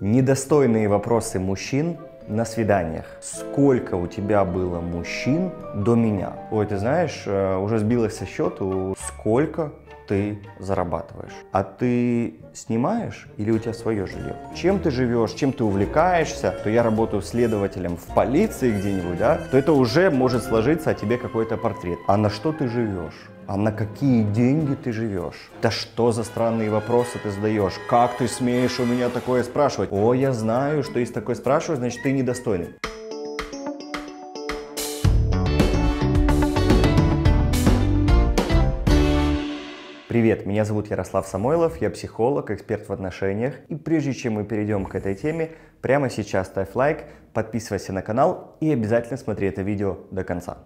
Недостойные вопросы мужчин на свиданиях. Сколько у тебя было мужчин до меня? Ой, ты знаешь, э, уже сбилась со счету, сколько ты зарабатываешь. А ты снимаешь или у тебя свое жилье? Чем ты живешь, чем ты увлекаешься, то я работаю следователем в полиции где-нибудь, да, то это уже может сложиться о тебе какой-то портрет. А на что ты живешь? А на какие деньги ты живешь? Да что за странные вопросы ты задаешь? Как ты смеешь у меня такое спрашивать? О, я знаю, что если такое спрашиваешь, значит ты недостойный. Привет, меня зовут Ярослав Самойлов, я психолог, эксперт в отношениях. И прежде чем мы перейдем к этой теме, прямо сейчас ставь лайк, подписывайся на канал и обязательно смотри это видео до конца.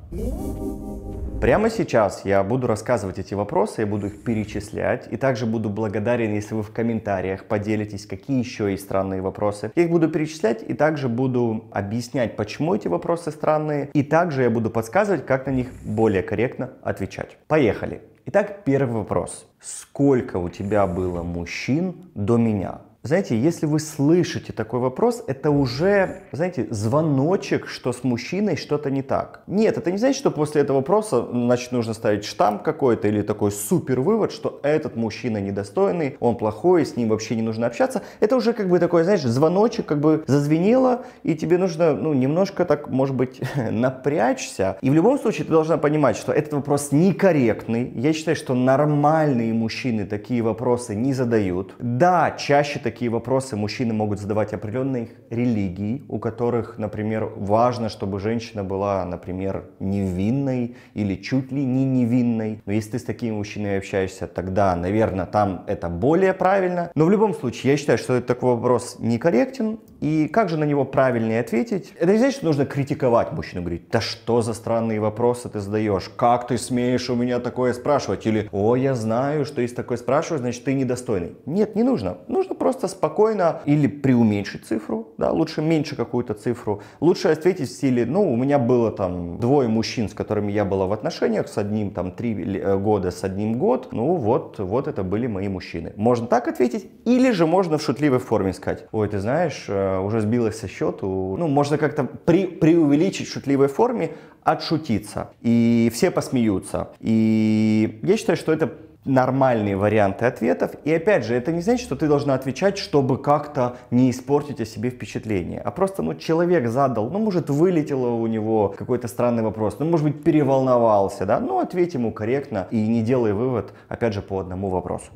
Прямо сейчас я буду рассказывать эти вопросы, я буду их перечислять, и также буду благодарен, если вы в комментариях поделитесь, какие еще есть странные вопросы. Я их буду перечислять и также буду объяснять, почему эти вопросы странные, и также я буду подсказывать, как на них более корректно отвечать. Поехали! Итак, первый вопрос. Сколько у тебя было мужчин до меня? Знаете, если вы слышите такой вопрос, это уже, знаете, звоночек, что с мужчиной что-то не так. Нет, это не значит, что после этого вопроса, значит, нужно ставить штамп какой-то или такой супер вывод, что этот мужчина недостойный, он плохой, с ним вообще не нужно общаться. Это уже как бы такой, знаешь, звоночек как бы зазвенело, и тебе нужно, ну, немножко так, может быть, напрячься. И в любом случае ты должна понимать, что этот вопрос некорректный. Я считаю, что нормальные мужчины такие вопросы не задают. Да, чаще такие какие вопросы мужчины могут задавать определенных религии, у которых, например, важно, чтобы женщина была, например, невинной или чуть ли не невинной. Но если ты с такими мужчинами общаешься, тогда, наверное, там это более правильно. Но в любом случае, я считаю, что этот такой вопрос некорректен, и как же на него правильнее ответить? Это не значит, что нужно критиковать мужчину, говорить, да что за странные вопросы ты задаешь, как ты смеешь у меня такое спрашивать, или, о, я знаю, что если такое спрашиваю, значит, ты недостойный. Нет, не нужно. Нужно просто спокойно или приуменьшить цифру, да, лучше меньше какую-то цифру, лучше ответить в стиле, ну, у меня было там двое мужчин, с которыми я была в отношениях, с одним там три э, года, с одним год, ну, вот, вот это были мои мужчины. Можно так ответить, или же можно в шутливой форме сказать, ой, ты знаешь, э, э, уже сбилось со счету. Ну, можно как-то при, преувеличить в шутливой форме, отшутиться. И все посмеются. И я считаю, что это нормальные варианты ответов. И опять же, это не значит, что ты должна отвечать, чтобы как-то не испортить о себе впечатление. А просто, ну, человек задал, ну, может, вылетело у него какой-то странный вопрос, ну, может быть, переволновался, да? Ну, ответь ему корректно и не делай вывод, опять же, по одному вопросу.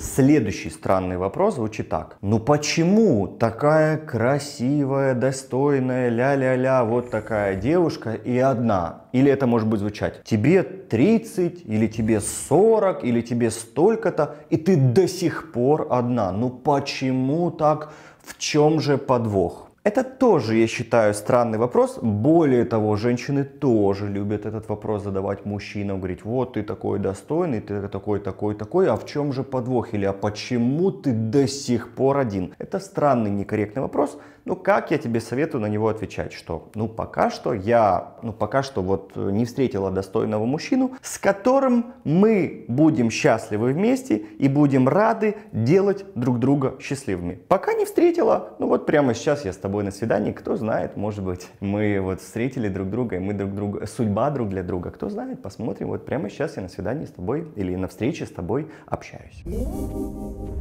Следующий странный вопрос звучит так. Ну почему такая красивая, достойная, ля-ля-ля, вот такая девушка и одна? Или это может быть звучать. Тебе 30, или тебе 40, или тебе столько-то, и ты до сих пор одна. Ну почему так? В чем же подвох? Это тоже, я считаю, странный вопрос. Более того, женщины тоже любят этот вопрос задавать мужчинам. Говорить, вот ты такой достойный, ты такой, такой, такой, а в чем же подвох? Или а почему ты до сих пор один? Это странный, некорректный вопрос. Ну, как я тебе советую на него отвечать, что, ну, пока что я, ну, пока что вот э, не встретила достойного мужчину, с которым мы будем счастливы вместе и будем рады делать друг друга счастливыми. Пока не встретила, ну, вот прямо сейчас я с тобой на свидании, кто знает, может быть, мы вот встретили друг друга, и мы друг друга, судьба друг для друга, кто знает, посмотрим, вот прямо сейчас я на свидании с тобой или на встрече с тобой общаюсь.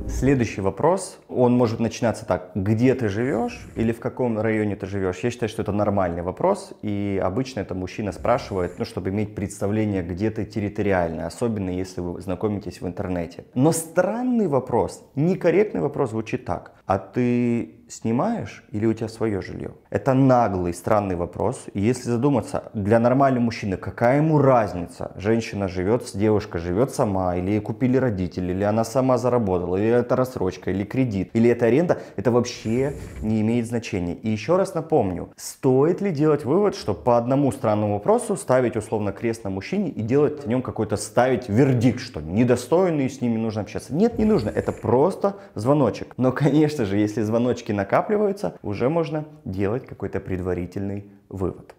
Следующий вопрос, он может начинаться так, где ты живешь, или в каком районе ты живешь, я считаю, что это нормальный вопрос, и обычно это мужчина спрашивает, ну, чтобы иметь представление, где ты территориально, особенно если вы знакомитесь в интернете. Но странный вопрос, некорректный вопрос звучит так. А ты снимаешь или у тебя свое жилье? Это наглый, странный вопрос. И если задуматься, для нормального мужчины какая ему разница? Женщина живет, девушка живет сама, или ей купили родители, или она сама заработала, или это рассрочка, или кредит, или это аренда. Это вообще не имеет значения. И еще раз напомню, стоит ли делать вывод, что по одному странному вопросу ставить условно крест на мужчине и делать о нем какой-то ставить вердикт, что недостойный, с ними нужно общаться? Нет, не нужно. Это просто звоночек. Но, конечно же, если звоночки точки накапливаются, уже можно делать какой-то предварительный вывод.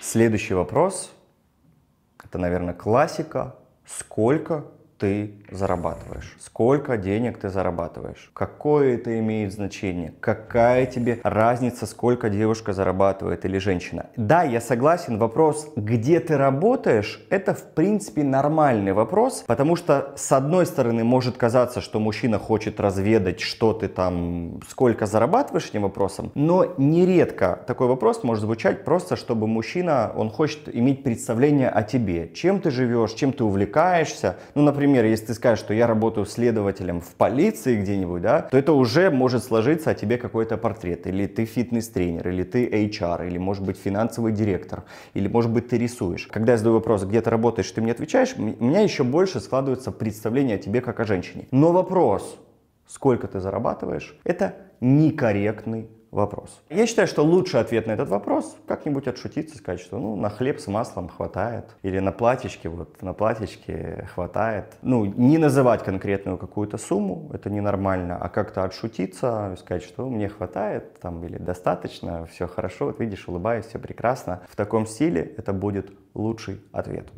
Следующий вопрос, это, наверное, классика. Сколько ты зарабатываешь, сколько денег ты зарабатываешь, какое это имеет значение, какая тебе разница, сколько девушка зарабатывает или женщина. Да, я согласен, вопрос, где ты работаешь, это в принципе нормальный вопрос, потому что с одной стороны может казаться, что мужчина хочет разведать, что ты там, сколько зарабатываешь этим вопросом, но нередко такой вопрос может звучать просто, чтобы мужчина, он хочет иметь представление о тебе, чем ты живешь, чем ты увлекаешься, ну, например, например, если ты скажешь, что я работаю следователем в полиции где-нибудь, да, то это уже может сложиться о тебе какой-то портрет. Или ты фитнес-тренер, или ты HR, или, может быть, финансовый директор, или, может быть, ты рисуешь. Когда я задаю вопрос, где ты работаешь, ты мне отвечаешь, у меня еще больше складывается представление о тебе как о женщине. Но вопрос, сколько ты зарабатываешь, это некорректный вопрос? Я считаю, что лучший ответ на этот вопрос как-нибудь отшутиться, сказать, что ну, на хлеб с маслом хватает, или на платьечке, вот на платьечке хватает. Ну, не называть конкретную какую-то сумму, это ненормально, а как-то отшутиться, сказать, что мне хватает, там, или достаточно, все хорошо, вот видишь, улыбаюсь, все прекрасно. В таком стиле это будет лучший ответ.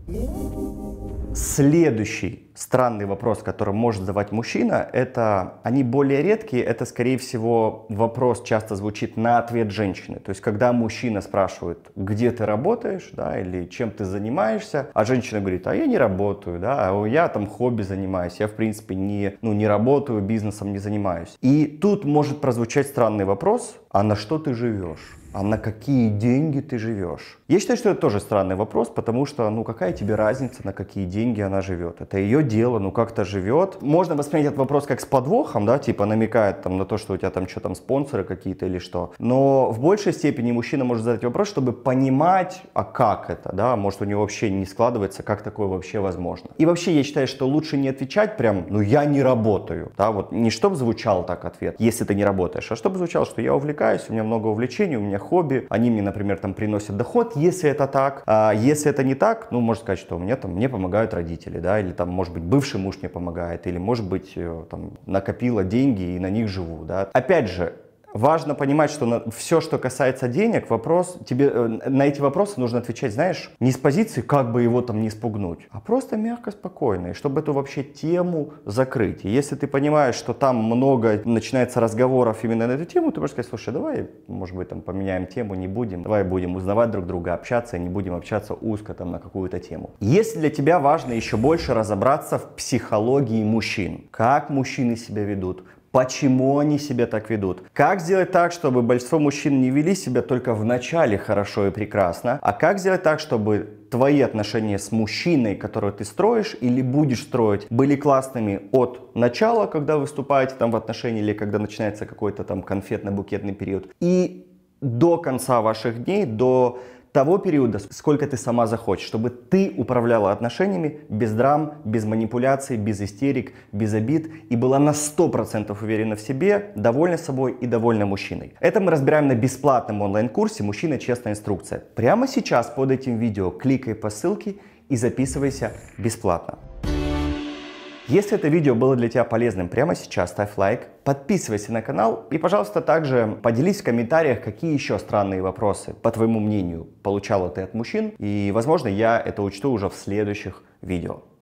Следующий странный вопрос, который может задавать мужчина, это они более редкие, это, скорее всего, вопрос часто звучит на ответ женщины. То есть, когда мужчина спрашивает, где ты работаешь, да, или чем ты занимаешься, а женщина говорит, а я не работаю, да, а я там хобби занимаюсь, я, в принципе, не, ну, не работаю, бизнесом не занимаюсь. И тут может прозвучать странный вопрос, а на что ты живешь? а на какие деньги ты живешь? Я считаю, что это тоже странный вопрос, потому что, ну, какая тебе разница, на какие деньги она живет? Это ее дело, ну, как-то живет. Можно воспринять этот вопрос как с подвохом, да, типа намекает там на то, что у тебя там что там спонсоры какие-то или что. Но в большей степени мужчина может задать вопрос, чтобы понимать, а как это, да, может у него вообще не складывается, как такое вообще возможно. И вообще я считаю, что лучше не отвечать прям, ну, я не работаю, да, вот не чтобы звучал так ответ, если ты не работаешь, а чтобы звучал, что я увлекаюсь, у меня много увлечений, у меня хобби, они мне, например, там приносят доход, если это так, а если это не так, ну, можно сказать, что мне там, мне помогают родители, да, или там, может быть, бывший муж мне помогает, или, может быть, э, там, накопила деньги и на них живу, да. Опять же, важно понимать, что на все, что касается денег, вопрос, тебе э, на эти вопросы нужно отвечать, знаешь, не с позиции, как бы его там не спугнуть, а просто мягко, спокойно, и чтобы эту вообще тему закрыть. И если ты понимаешь, что там много начинается разговоров именно на эту тему, ты можешь сказать, слушай, давай, может быть, там поменяем тему, не будем, давай будем узнавать друг друга, общаться, и не будем общаться узко там на какую-то тему. Если для тебя важно еще больше разобраться в психологии мужчин, как мужчины себя ведут, Почему они себя так ведут? Как сделать так, чтобы большинство мужчин не вели себя только в начале хорошо и прекрасно? А как сделать так, чтобы твои отношения с мужчиной, которого ты строишь или будешь строить, были классными от начала, когда выступаете там в отношении или когда начинается какой-то там конфетно-букетный период, и до конца ваших дней, до того периода, сколько ты сама захочешь, чтобы ты управляла отношениями без драм, без манипуляций, без истерик, без обид и была на 100% уверена в себе, довольна собой и довольна мужчиной. Это мы разбираем на бесплатном онлайн-курсе «Мужчина. Честная инструкция». Прямо сейчас под этим видео кликай по ссылке и записывайся бесплатно. Если это видео было для тебя полезным прямо сейчас, ставь лайк, подписывайся на канал и, пожалуйста, также поделись в комментариях, какие еще странные вопросы, по твоему мнению, получала ты от мужчин. И, возможно, я это учту уже в следующих видео.